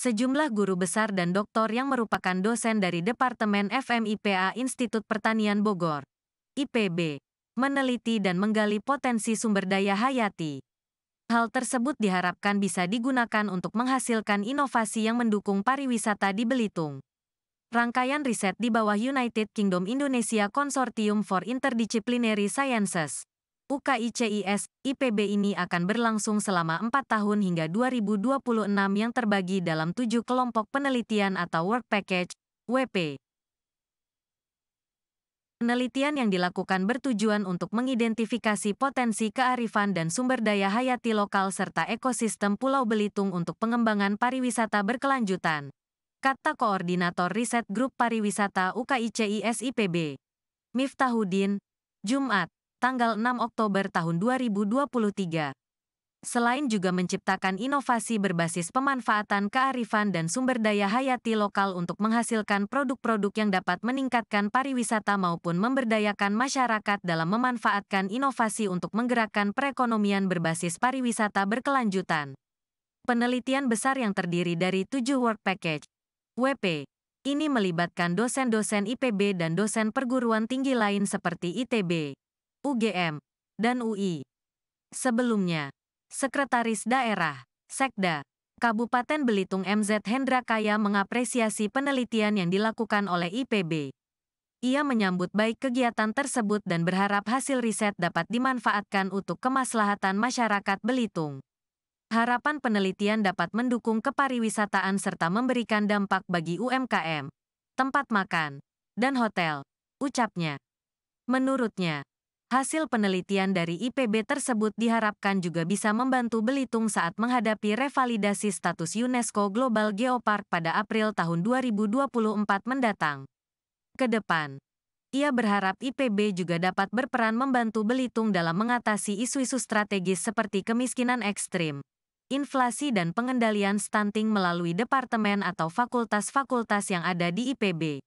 sejumlah guru besar dan doktor yang merupakan dosen dari Departemen FMIPA Institut Pertanian Bogor, IPB, meneliti dan menggali potensi sumber daya hayati. Hal tersebut diharapkan bisa digunakan untuk menghasilkan inovasi yang mendukung pariwisata di Belitung. Rangkaian riset di bawah United Kingdom Indonesia Consortium for Interdisciplinary Sciences UKICIS, IPB ini akan berlangsung selama 4 tahun hingga 2026 yang terbagi dalam tujuh kelompok penelitian atau work package, WP. Penelitian yang dilakukan bertujuan untuk mengidentifikasi potensi kearifan dan sumber daya hayati lokal serta ekosistem Pulau Belitung untuk pengembangan pariwisata berkelanjutan, kata Koordinator Riset Grup Pariwisata UKICIS IPB, Miftahuddin, Jumat tanggal 6 Oktober tahun 2023. Selain juga menciptakan inovasi berbasis pemanfaatan kearifan dan sumber daya hayati lokal untuk menghasilkan produk-produk yang dapat meningkatkan pariwisata maupun memberdayakan masyarakat dalam memanfaatkan inovasi untuk menggerakkan perekonomian berbasis pariwisata berkelanjutan. Penelitian besar yang terdiri dari tujuh work package, WP, ini melibatkan dosen-dosen IPB dan dosen perguruan tinggi lain seperti ITB. UGM, dan UI. Sebelumnya, Sekretaris Daerah, Sekda, Kabupaten Belitung MZ Hendra Kaya mengapresiasi penelitian yang dilakukan oleh IPB. Ia menyambut baik kegiatan tersebut dan berharap hasil riset dapat dimanfaatkan untuk kemaslahatan masyarakat Belitung. Harapan penelitian dapat mendukung kepariwisataan serta memberikan dampak bagi UMKM, tempat makan, dan hotel, ucapnya. Menurutnya, Hasil penelitian dari IPB tersebut diharapkan juga bisa membantu Belitung saat menghadapi revalidasi status UNESCO Global Geopark pada April tahun 2024 mendatang. Kedepan, ia berharap IPB juga dapat berperan membantu Belitung dalam mengatasi isu-isu strategis seperti kemiskinan ekstrim, inflasi dan pengendalian stunting melalui departemen atau fakultas-fakultas yang ada di IPB.